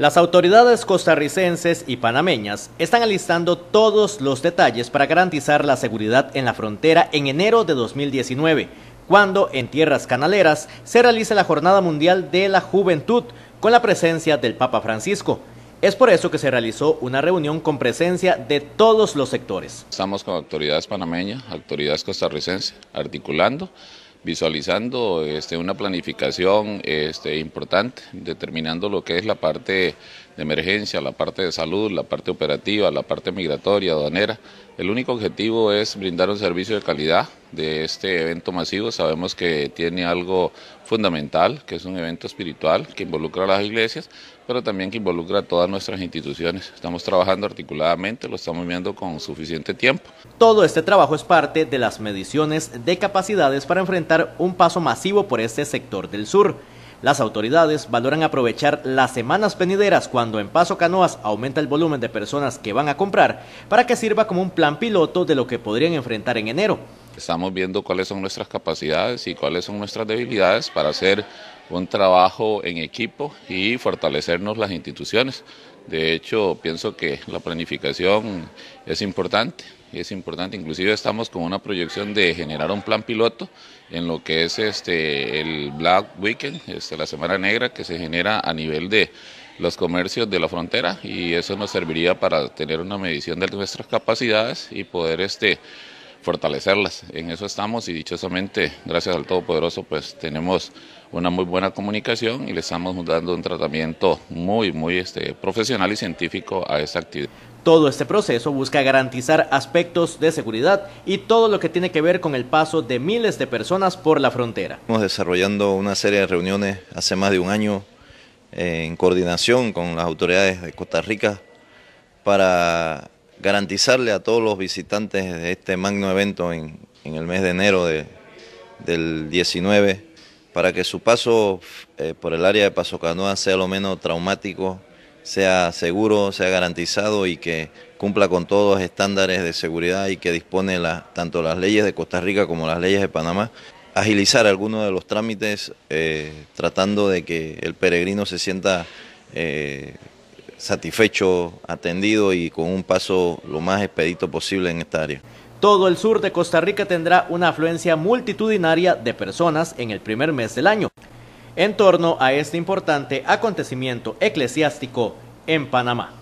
Las autoridades costarricenses y panameñas están alistando todos los detalles para garantizar la seguridad en la frontera en enero de 2019, cuando en tierras canaleras se realiza la Jornada Mundial de la Juventud con la presencia del Papa Francisco. Es por eso que se realizó una reunión con presencia de todos los sectores. Estamos con autoridades panameñas, autoridades costarricenses, articulando visualizando este, una planificación este, importante, determinando lo que es la parte de emergencia, la parte de salud, la parte operativa, la parte migratoria, aduanera. El único objetivo es brindar un servicio de calidad de este evento masivo. Sabemos que tiene algo fundamental, que es un evento espiritual que involucra a las iglesias, pero también que involucra a todas nuestras instituciones. Estamos trabajando articuladamente, lo estamos viendo con suficiente tiempo. Todo este trabajo es parte de las mediciones de capacidades para enfrentar un paso masivo por este sector del sur. Las autoridades valoran aprovechar las semanas venideras cuando en Paso Canoas aumenta el volumen de personas que van a comprar para que sirva como un plan piloto de lo que podrían enfrentar en enero. Estamos viendo cuáles son nuestras capacidades y cuáles son nuestras debilidades para hacer un trabajo en equipo y fortalecernos las instituciones. De hecho, pienso que la planificación es importante, es importante. Inclusive estamos con una proyección de generar un plan piloto en lo que es este el Black Weekend, este, la Semana Negra, que se genera a nivel de los comercios de la frontera y eso nos serviría para tener una medición de nuestras capacidades y poder este fortalecerlas. En eso estamos y dichosamente, gracias al Todopoderoso, pues tenemos una muy buena comunicación y le estamos dando un tratamiento muy, muy este, profesional y científico a esta actividad. Todo este proceso busca garantizar aspectos de seguridad y todo lo que tiene que ver con el paso de miles de personas por la frontera. Estamos desarrollando una serie de reuniones hace más de un año eh, en coordinación con las autoridades de Costa Rica para garantizarle a todos los visitantes de este magno evento en, el mes de enero del 19 para que su paso eh, por el área de Paso Canoa sea lo menos traumático, sea seguro, sea garantizado y que cumpla con todos los estándares de seguridad y que dispone tanto las leyes de Costa Rica como las leyes de Panamá. Agilizar algunos de los trámites eh, tratando de que el peregrino se sienta eh, satisfecho, atendido y con un paso lo más expedito posible en esta área. Todo el sur de Costa Rica tendrá una afluencia multitudinaria de personas en el primer mes del año. En torno a este importante acontecimiento eclesiástico en Panamá.